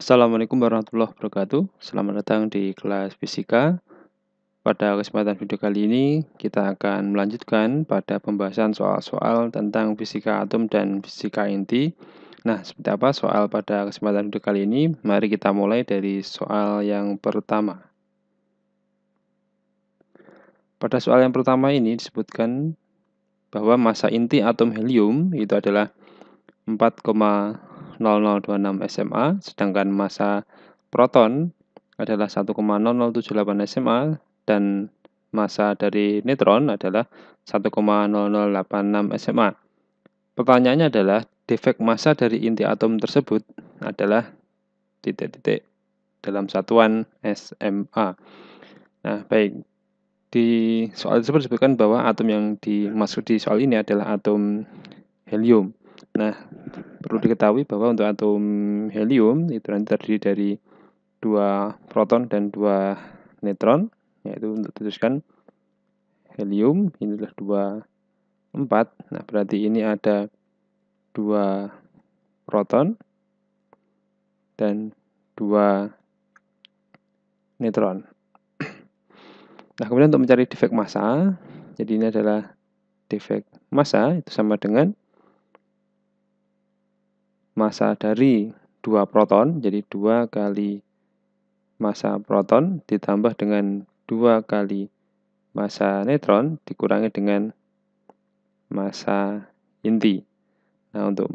Assalamualaikum warahmatullahi wabarakatuh. Selamat datang di kelas fisika. Pada kesempatan video kali ini, kita akan melanjutkan pada pembahasan soal-soal tentang fisika atom dan fisika inti. Nah, seperti apa soal pada kesempatan video kali ini? Mari kita mulai dari soal yang pertama. Pada soal yang pertama ini disebutkan bahwa massa inti atom helium itu adalah 0,0026 SMA, sedangkan massa proton adalah 1,0078 SMA dan massa dari neutron adalah 1,0086 SMA. Pertanyaannya adalah defek massa dari inti atom tersebut adalah titik-titik dalam satuan SMA. Nah, baik. Di soal tersebut disebutkan bahwa atom yang dimaksud di soal ini adalah atom helium. Nah, perlu diketahui bahwa untuk atom helium itu nanti terdiri dari dua proton dan dua neutron, yaitu untuk dituliskan helium ini adalah dua empat. Nah, berarti ini ada dua proton dan dua neutron. Nah, kemudian untuk mencari defek massa, jadi ini adalah defek massa itu sama dengan massa dari dua proton, jadi dua kali massa proton ditambah dengan dua kali massa neutron dikurangi dengan massa inti. Nah, untuk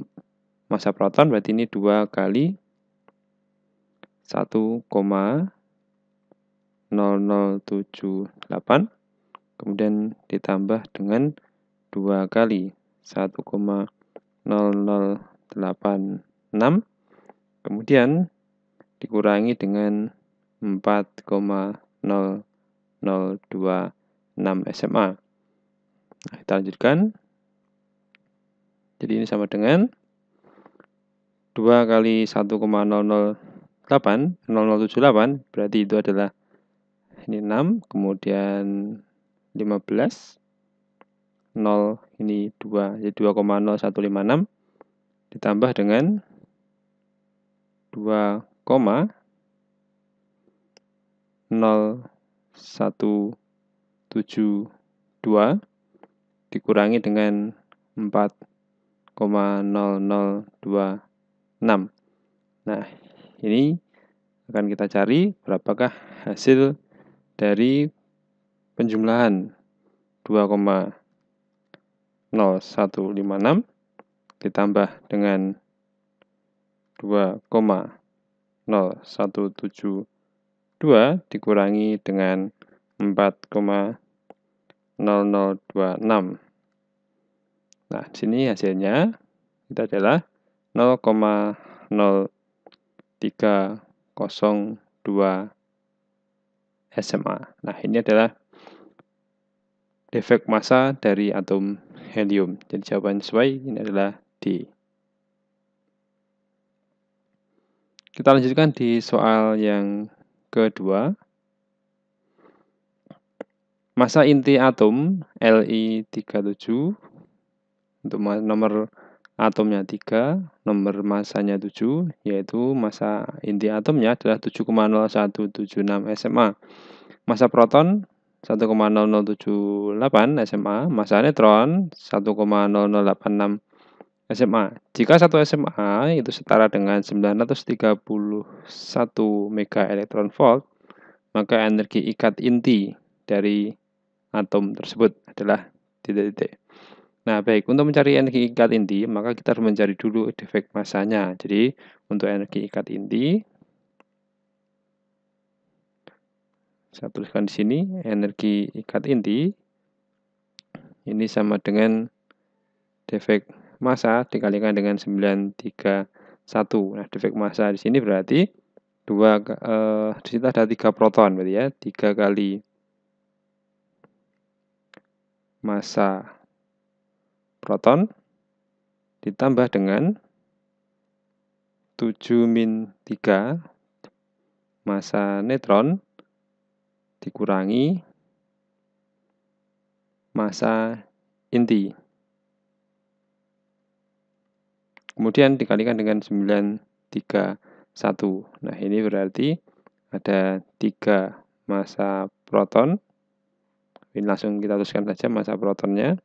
massa proton berarti ini dua kali 1,0078 kemudian ditambah dengan dua kali 1,008 86 kemudian dikurangi dengan 4,0026 SMA. Nah, kita lanjutkan. Jadi ini sama dengan 2 kali 1,008 berarti itu adalah ini 6 kemudian 15 0 ini 2 jadi 2,0156 ditambah dengan 2,0172 dikurangi dengan 4,0026. Nah, ini akan kita cari berapakah hasil dari penjumlahan 2,0156 ditambah dengan 2,0172 dikurangi dengan 4,0026. Nah, di sini hasilnya kita adalah 0,0302 SMA. Nah, ini adalah defek massa dari atom helium. Jadi jawaban sesuai ini adalah tadi. Kita lanjutkan di soal yang kedua. Masa inti atom Li37 untuk nomor atomnya 3, nomor masanya 7, yaitu masa inti atomnya adalah 7,0176 SMA. Masa proton 1,0078 SMA, masa neutron 1,0086 SMA. Jika satu SMA itu setara dengan 931 mega elektron volt, maka energi ikat inti dari atom tersebut adalah titik-titik. Nah, baik, untuk mencari energi ikat inti, maka kita harus mencari dulu defek masanya. Jadi, untuk energi ikat inti, saya tuliskan di sini, energi ikat inti, ini sama dengan defek massa dikalikan dengan 931. Nah, defek massa di sini berarti 2 eh, di situ ada tiga proton berarti ya, tiga kali massa proton ditambah dengan 7 min 3 massa neutron dikurangi massa inti. Kemudian dikalikan dengan 931. Nah, ini berarti ada tiga massa proton. Ini langsung kita tuliskan saja massa protonnya,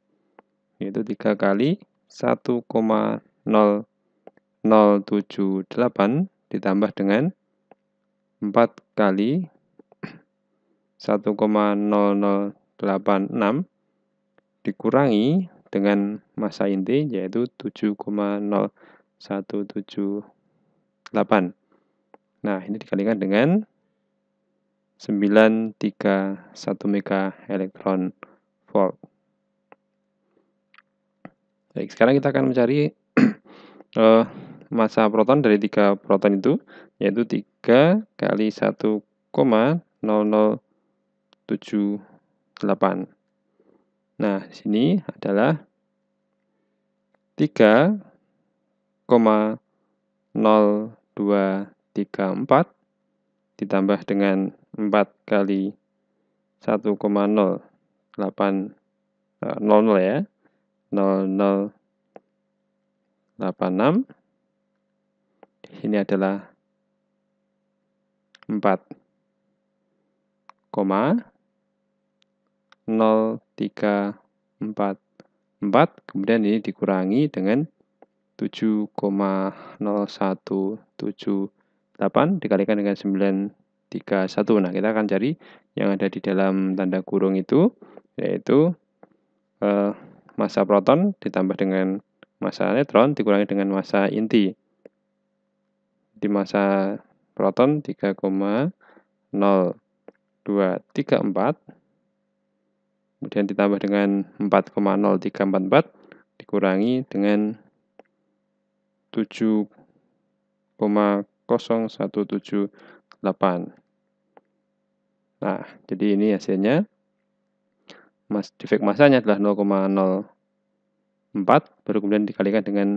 yaitu 3 kali 1,0078 ditambah dengan 4 kali 1,0086 dikurangi dengan masa inti yaitu 7,0178. Nah, ini dikalikan dengan 931 mega elektron volt. Baik, sekarang kita akan mencari uh, massa proton dari tiga proton itu yaitu 3 kali 1,0078. Nah, sini adalah 3,0234 ditambah dengan 4 kali 1,0800 ya 0086 di sini adalah 4 koma 0,344 kemudian ini dikurangi dengan 7,0178 dikalikan dengan 931 nah kita akan cari yang ada di dalam tanda kurung itu yaitu eh, massa proton ditambah dengan massa elektron dikurangi dengan massa inti di massa proton 3,0234 kemudian ditambah dengan 4,0344 dikurangi dengan 7,0178 nah jadi ini hasilnya mas defek masanya adalah 0,04 baru kemudian dikalikan dengan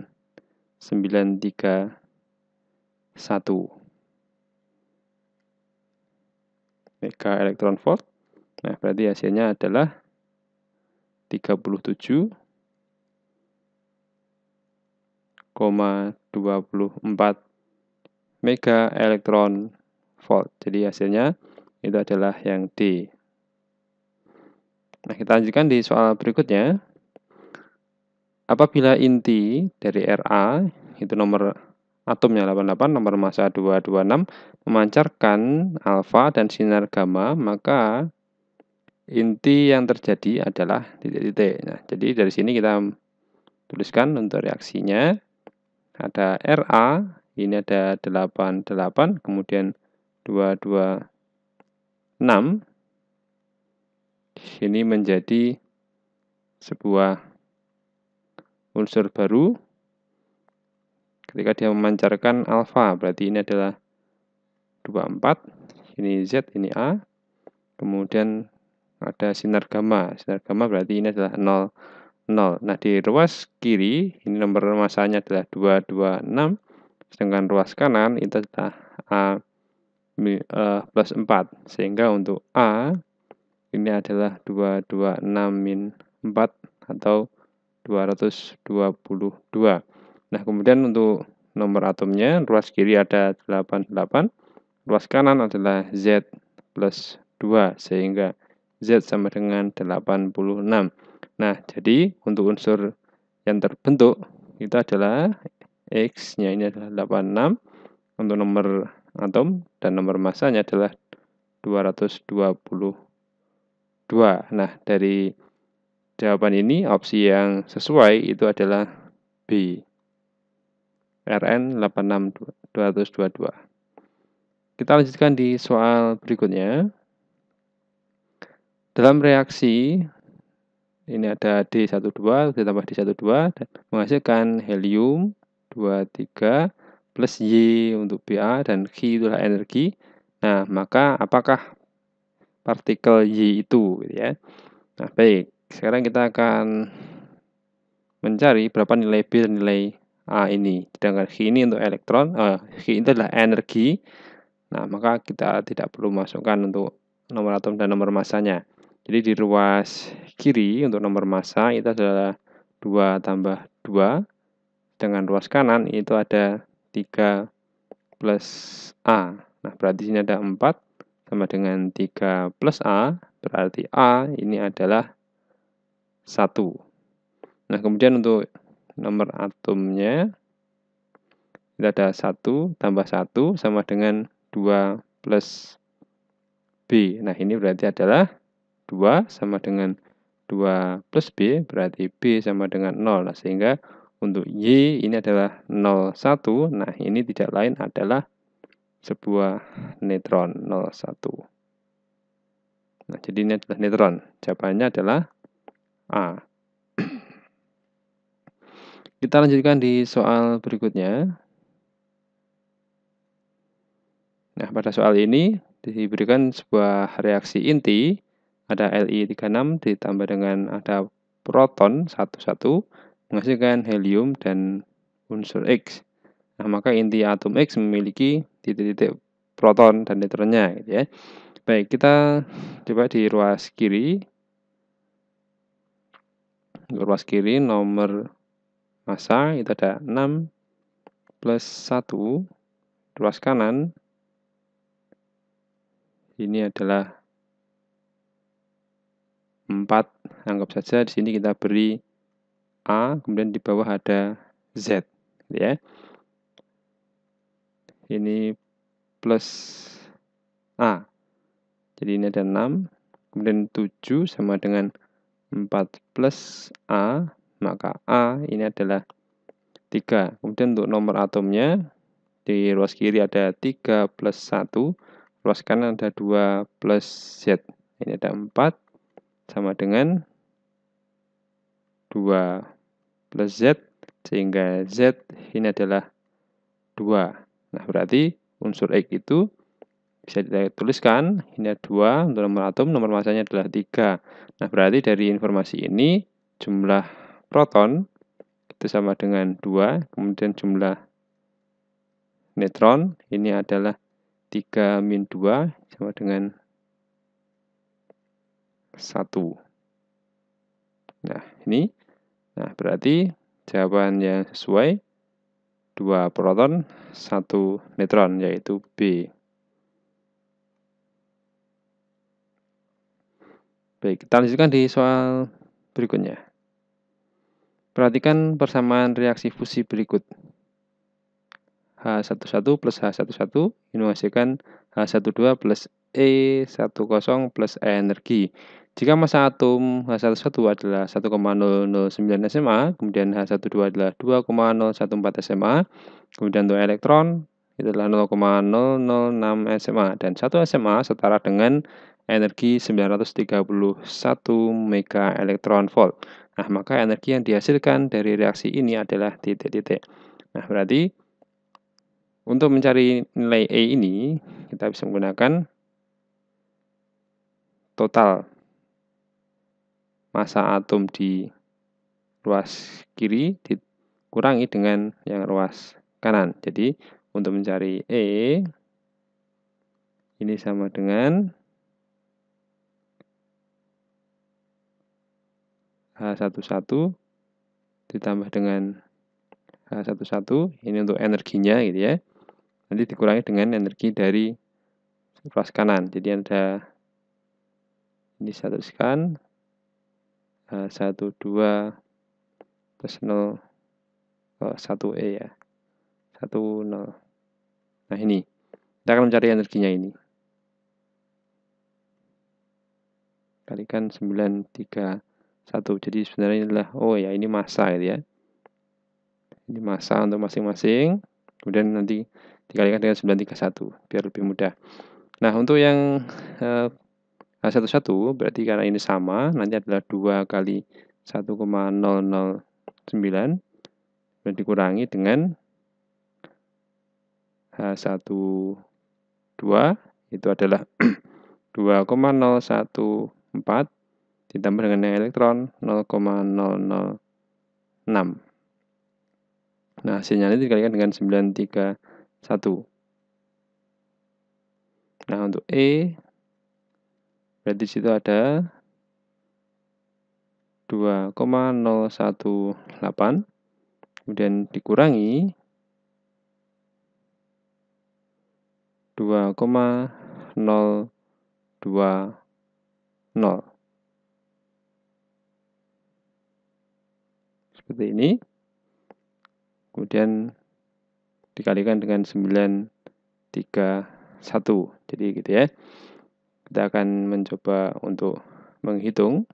931 mega elektron volt. Nah, berarti hasilnya adalah 37,24 mega elektron volt. Jadi hasilnya itu adalah yang D. Nah, kita lanjutkan di soal berikutnya. Apabila inti dari RA, itu nomor atomnya 88, nomor massa 226, memancarkan alfa dan sinar gamma, maka inti yang terjadi adalah titik-titik. Nah, jadi dari sini kita tuliskan untuk reaksinya ada RA, ini ada 88, kemudian 226. Di sini menjadi sebuah unsur baru. Ketika dia memancarkan alfa, berarti ini adalah 24, ini Z, ini A. Kemudian ada sinar gamma. Sinar gamma berarti ini adalah 0, 0. Nah, di ruas kiri, ini nomor masanya adalah 226, sedangkan ruas kanan itu adalah A e, plus 4. Sehingga untuk A, ini adalah 226 min 4 atau 222. Nah, kemudian untuk nomor atomnya, ruas kiri ada 88, ruas kanan adalah Z plus 2, sehingga Z sama dengan 86. Nah, jadi untuk unsur yang terbentuk itu adalah X-nya ini adalah 86 untuk nomor atom dan nomor massanya adalah 222. Nah, dari jawaban ini opsi yang sesuai itu adalah B. RN 86222. Kita lanjutkan di soal berikutnya. Dalam reaksi ini ada D12 ditambah D12 dan menghasilkan helium 23 plus Y untuk BA dan Q adalah energi. Nah, maka apakah partikel Y itu gitu ya. Nah, baik. Sekarang kita akan mencari berapa nilai B dan nilai A ini. Sedangkan Q ini untuk elektron, eh, Q itu adalah energi. Nah, maka kita tidak perlu masukkan untuk nomor atom dan nomor masanya. Jadi di ruas kiri untuk nomor massa itu adalah 2 tambah 2. Dengan ruas kanan itu ada 3 plus A. Nah, berarti sini ada 4 sama dengan 3 plus A. Berarti A ini adalah 1. Nah, kemudian untuk nomor atomnya kita ada 1 tambah 1 sama dengan 2 plus B. Nah, ini berarti adalah 2 sama dengan 2 plus B, berarti B sama dengan 0. Nah, sehingga untuk Y ini adalah 01, nah ini tidak lain adalah sebuah netron 01. Nah, jadi ini adalah netron. Jawabannya adalah A. Kita lanjutkan di soal berikutnya. Nah, pada soal ini diberikan sebuah reaksi inti ada Li36 ditambah dengan ada proton 11 menghasilkan helium dan unsur X. Nah, maka inti atom X memiliki titik-titik proton dan neutronnya gitu ya. Baik, kita coba di ruas kiri. Ruas kiri nomor massa itu ada 6 plus 1. Ruas kanan ini adalah 4. Anggap saja di sini kita beri A, kemudian di bawah ada Z. Gitu ya. Ini plus A. Jadi ini ada 6, kemudian 7 sama dengan 4 plus A, maka A ini adalah 3. Kemudian untuk nomor atomnya, di ruas kiri ada 3 plus 1, ruas kanan ada 2 plus Z. Ini ada 4, sama dengan 2 plus Z sehingga Z ini adalah 2. Nah, berarti unsur X itu bisa dituliskan ini 2 untuk nomor atom, nomor masanya adalah 3. Nah, berarti dari informasi ini jumlah proton itu sama dengan 2, kemudian jumlah neutron ini adalah 3 min 2 sama dengan 1. Nah, ini nah berarti jawaban yang sesuai 2 proton, 1 neutron yaitu B. Baik, kita lanjutkan di soal berikutnya. Perhatikan persamaan reaksi fusi berikut. H11 plus H11 menghasilkan H12 plus E10 plus E energi. Jika massa atom H11 adalah 1,009 SMA, kemudian H12 adalah 2,014 SMA, kemudian untuk elektron itu adalah 0,006 SMA, dan 1 SMA setara dengan energi 931 mega elektron volt. Nah, maka energi yang dihasilkan dari reaksi ini adalah titik-titik. Nah, berarti untuk mencari nilai E ini, kita bisa menggunakan total masa atom di ruas kiri dikurangi dengan yang ruas kanan. Jadi untuk mencari E ini sama dengan H11 ditambah dengan H11 ini untuk energinya gitu ya. Nanti dikurangi dengan energi dari ruas kanan. Jadi ada ini satu scan Eh, satu dua plus nol oh, satu e ya satu nol nah ini kita akan mencari energinya ini kalikan satu jadi sebenarnya ini adalah oh ya ini masa gitu ya ini masa untuk masing-masing kemudian nanti dikalikan dengan sembilan tiga satu biar lebih mudah nah untuk yang eh, Nah, satu-satu berarti karena ini sama, nanti adalah 2 kali 1,009 dan dikurangi dengan H12 eh, itu adalah 2,014 ditambah dengan yang elektron 0,006. Nah, hasilnya ini dikalikan dengan 931. Nah, untuk E Berarti situ ada 2,018 kemudian dikurangi 2,020. Seperti ini. Kemudian dikalikan dengan 931. Jadi gitu ya. Kita akan mencoba untuk menghitung.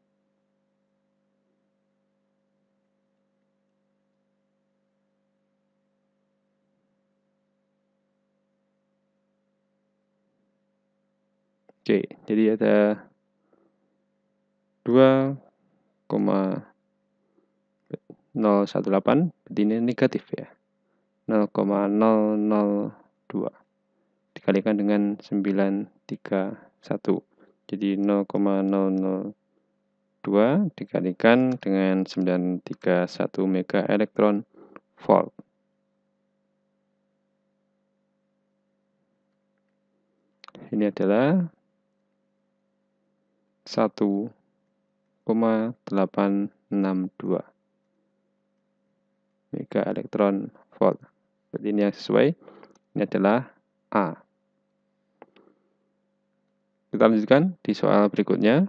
Oke, jadi ada 2,018 ini negatif ya. 0,002 dikalikan dengan 93. Jadi 0,002 dikalikan dengan 931 mega elektron volt. Ini adalah 1,862 mega elektron volt. Berarti ini yang sesuai. Ini adalah A. Kita lanjutkan di soal berikutnya.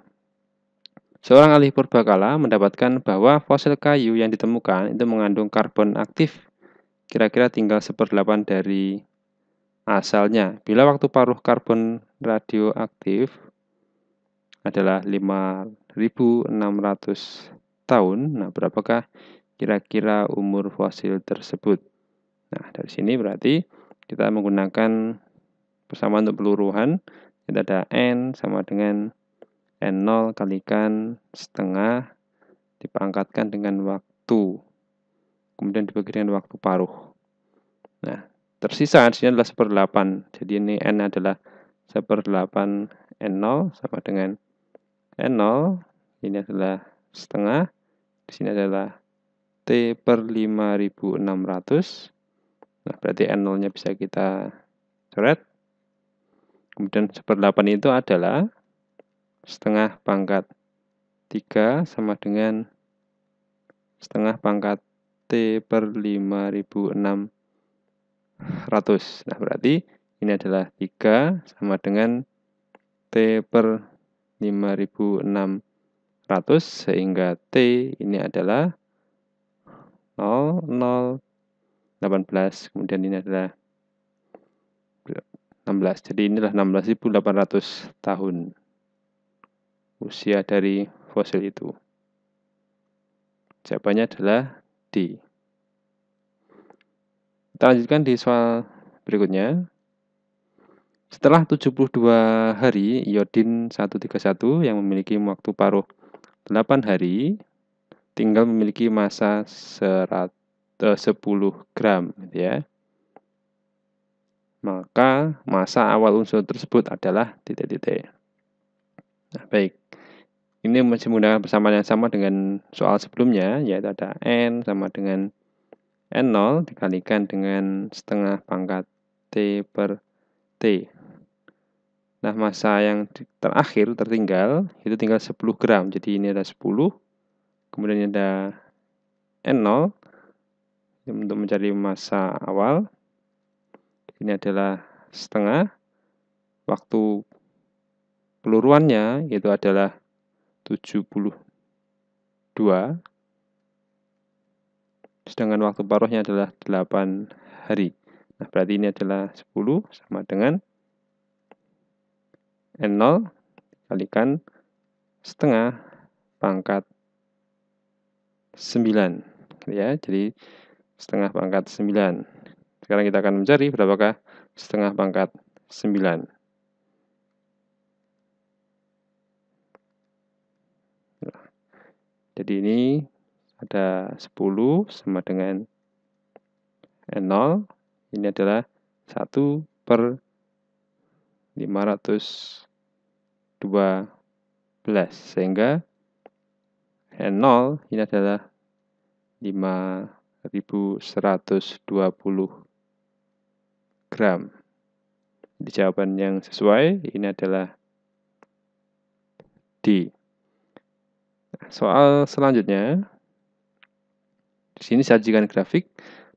Seorang ahli purbakala mendapatkan bahwa fosil kayu yang ditemukan itu mengandung karbon aktif kira-kira tinggal seperdelapan dari asalnya. Bila waktu paruh karbon radioaktif adalah 5.600 tahun, nah berapakah kira-kira umur fosil tersebut? Nah, dari sini berarti kita menggunakan persamaan untuk peluruhan kita ada n sama dengan n0 kalikan setengah dipangkatkan dengan waktu kemudian dibagi dengan waktu paruh nah tersisa hasilnya adalah seperdelapan jadi ini n adalah seperdelapan n0 sama dengan n0 ini adalah setengah di sini adalah T per 5600 nah berarti n0 nya bisa kita coret Kemudian 1/8 itu adalah setengah pangkat 3 sama dengan setengah pangkat T per 5600. Nah, berarti ini adalah 3 sama dengan T per 5600 sehingga T ini adalah 0, 0, 18. Kemudian ini adalah 16. Jadi inilah 16.800 tahun usia dari fosil itu. Jawabannya adalah D. Kita lanjutkan di soal berikutnya. Setelah 72 hari, iodin 131 yang memiliki waktu paruh 8 hari, tinggal memiliki masa serat, 10 eh, gram. Gitu ya maka masa awal unsur tersebut adalah titik-titik. Nah, baik. Ini masih menggunakan persamaan yang sama dengan soal sebelumnya, yaitu ada N sama dengan N0 dikalikan dengan setengah pangkat T per T. Nah, masa yang terakhir tertinggal itu tinggal 10 gram. Jadi ini ada 10, kemudian ada N0 untuk mencari masa awal, ini adalah setengah waktu peluruannya yaitu adalah 72 sedangkan waktu paruhnya adalah 8 hari nah berarti ini adalah 10 sama dengan N0 kalikan setengah pangkat 9 ya jadi setengah pangkat 9 sekarang kita akan mencari berapakah setengah pangkat 9. Nah, jadi ini ada 10 sama dengan N0. Ini adalah 1 per 512. Sehingga N0 ini adalah 5.120 gram. Di jawaban yang sesuai ini adalah D. Soal selanjutnya, di sini sajikan grafik.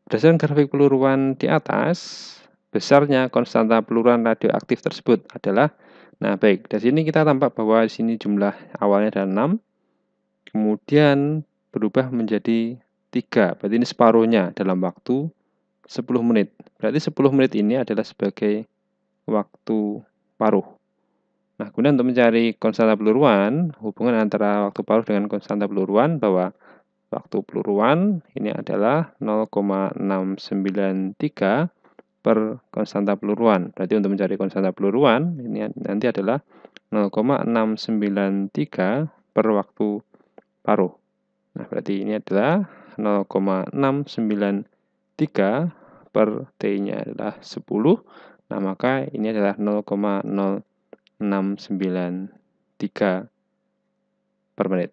Berdasarkan grafik peluruan di atas, besarnya konstanta peluruan radioaktif tersebut adalah Nah, baik. Di sini kita tampak bahwa di sini jumlah awalnya ada 6, kemudian berubah menjadi 3. Berarti ini separuhnya dalam waktu 10 menit. Berarti 10 menit ini adalah sebagai waktu paruh. Nah, kemudian untuk mencari konstanta peluruan, hubungan antara waktu paruh dengan konstanta peluruan bahwa waktu peluruan ini adalah 0,693 per konstanta peluruan. Berarti untuk mencari konstanta peluruan ini nanti adalah 0,693 per waktu paruh. Nah, berarti ini adalah 0,693 3 per T-nya adalah 10, nah maka ini adalah 0,0693 per menit.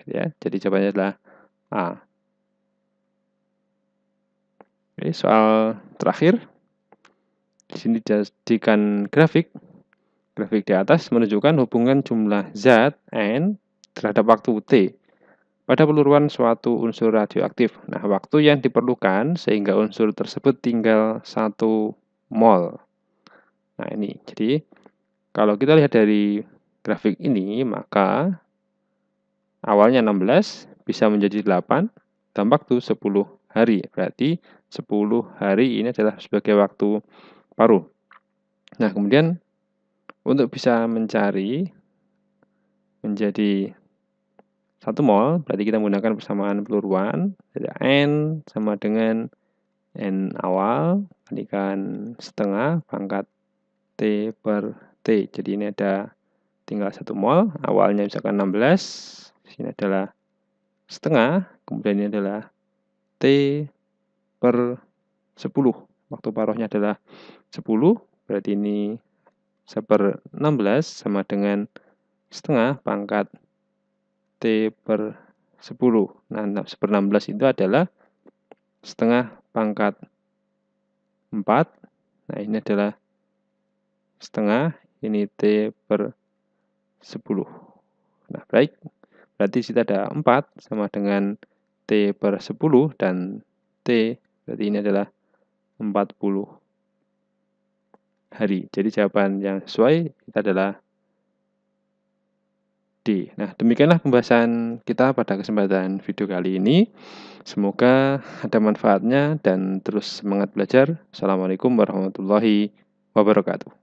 Gitu ya, jadi jawabannya adalah A. Oke, soal terakhir. Di sini dijadikan grafik. Grafik di atas menunjukkan hubungan jumlah zat N terhadap waktu T pada peluruan suatu unsur radioaktif. Nah, waktu yang diperlukan sehingga unsur tersebut tinggal 1 mol. Nah, ini. Jadi, kalau kita lihat dari grafik ini, maka awalnya 16 bisa menjadi 8 dalam waktu 10 hari. Berarti 10 hari ini adalah sebagai waktu paruh. Nah, kemudian untuk bisa mencari menjadi satu mol, berarti kita menggunakan persamaan peluruan, ada n sama dengan n awal, kalikan setengah, pangkat t per t. Jadi ini ada tinggal satu mol, awalnya misalkan 16, sini adalah setengah, kemudian ini adalah t per 10. Waktu paruhnya adalah 10, berarti ini seper 16 sama dengan setengah pangkat T per 10. Nah, 1 per 16 itu adalah setengah pangkat 4. Nah, ini adalah setengah, ini T per 10. Nah, baik. Berarti kita ada 4 sama dengan T per 10 dan T berarti ini adalah 40 hari. Jadi jawaban yang sesuai kita adalah D. Nah, demikianlah pembahasan kita pada kesempatan video kali ini. Semoga ada manfaatnya dan terus semangat belajar. Assalamualaikum warahmatullahi wabarakatuh.